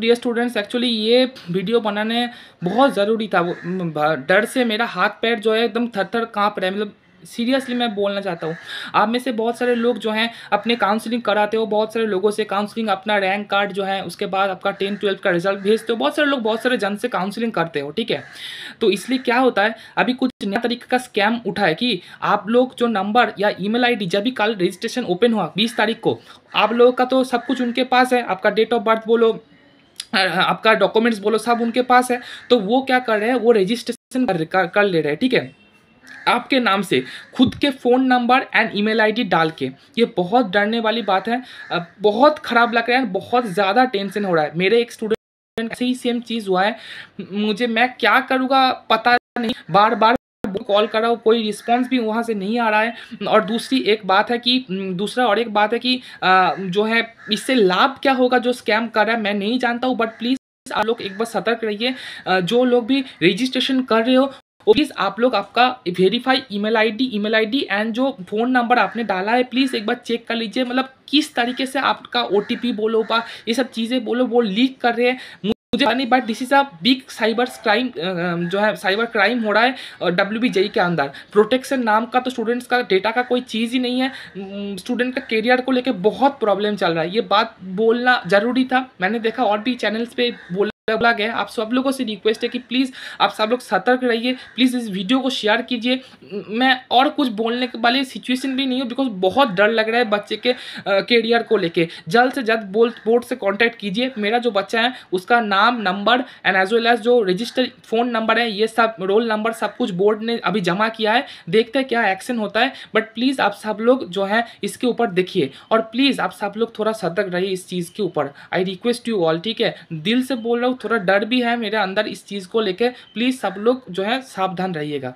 dear students actually ये video बनाने बहुत ज़रूरी था डर से मेरा हाथ पैर जो है एकदम थर थर काँप रहा है मतलब सीरियसली मैं बोलना चाहता हूँ आप में से बहुत सारे लोग जो हैं अपने काउंसलिंग कराते हो बहुत सारे लोगों से काउंसलिंग अपना रैंक कार्ड जो है उसके बाद आपका टेंथ ट्वेल्थ का रिजल्ट भेजते हो बहुत सारे लोग बहुत सारे जन से काउंसलिंग करते हो ठीक है तो इसलिए क्या होता है अभी कुछ नया तरीके का स्कैम उठा है कि आप लोग जो नंबर या ई मेल जब भी कल रजिस्ट्रेशन ओपन हुआ बीस तारीख को आप लोगों का तो सब कुछ उनके पास है आपका डेट ऑफ बर्थ बोलो आपका डॉक्यूमेंट्स बोलो सब उनके पास है तो वो क्या कर रहे हैं वो रजिस्ट्रेशन कर, कर, कर ले रहे हैं ठीक है आपके नाम से खुद के phone number and email ID डाल के ये बहुत डरने वाली बात है बहुत ख़राब लग रहा है बहुत ज़्यादा टेंशन हो रहा है मेरे एक स्टूडेंट ऐसे ही सेम चीज़ हुआ है मुझे मैं क्या करूँगा पता नहीं बार बार कॉल कर रहा हूँ कोई रिस्पांस भी वहाँ से नहीं आ रहा है और दूसरी एक बात है कि दूसरा और एक बात है कि आ, जो है इससे लाभ क्या होगा जो स्कैम कर रहा है मैं नहीं जानता हूँ बट प्लीज़ आप लोग एक बार सतर्क रहिए जो लोग भी रजिस्ट्रेशन कर रहे हो प्लीज़ आप लोग आपका verify email ID email ID and जो फ़ोन नंबर आपने डाला है प्लीज़ एक बार चेक कर लीजिए मतलब किस तरीके से आपका ओ बोलो पा ये सब चीज़ें बोलो वो लीक कर रहे हैं मुझे नहीं but this is a big cyber crime जो है साइबर क्राइम हो रहा है डब्ल्यू बी जेई के अंदर प्रोटेक्शन नाम का तो स्टूडेंट्स का डेटा का कोई चीज़ ही नहीं है स्टूडेंट का करियर को लेकर बहुत प्रॉब्लम चल रहा है ये बात बोलना ज़रूरी था मैंने देखा और भी चैनल्स पे बोल लग गया आप सब लोगों से रिक्वेस्ट है कि प्लीज़ आप सब लोग सतर्क रहिए प्लीज़ इस वीडियो को शेयर कीजिए मैं और कुछ बोलने वाली सिचुएशन भी नहीं हूँ बिकॉज बहुत डर लग रहा है बच्चे के करियर को लेके जल्द से जल्द बोल बोर्ड से कॉन्टैक्ट कीजिए मेरा जो बच्चा है उसका नाम number and as well as जो रजिस्टर फ़ोन नंबर है ये सब रोल नंबर सब कुछ बोर्ड ने अभी जमा किया है देखते हैं क्या एक्शन होता है बट प्लीज़ आप सब लोग जो है इसके ऊपर देखिए और प्लीज़ आप सब लोग थोड़ा सतर्क रहिए इस चीज़ के ऊपर आई रिक्वेस्ट यू ऑल ठीक है दिल से बोल रहा हूँ थोड़ा डर भी है मेरे अंदर इस चीज़ को लेके प्लीज़ सब लोग जो है सावधान रहिएगा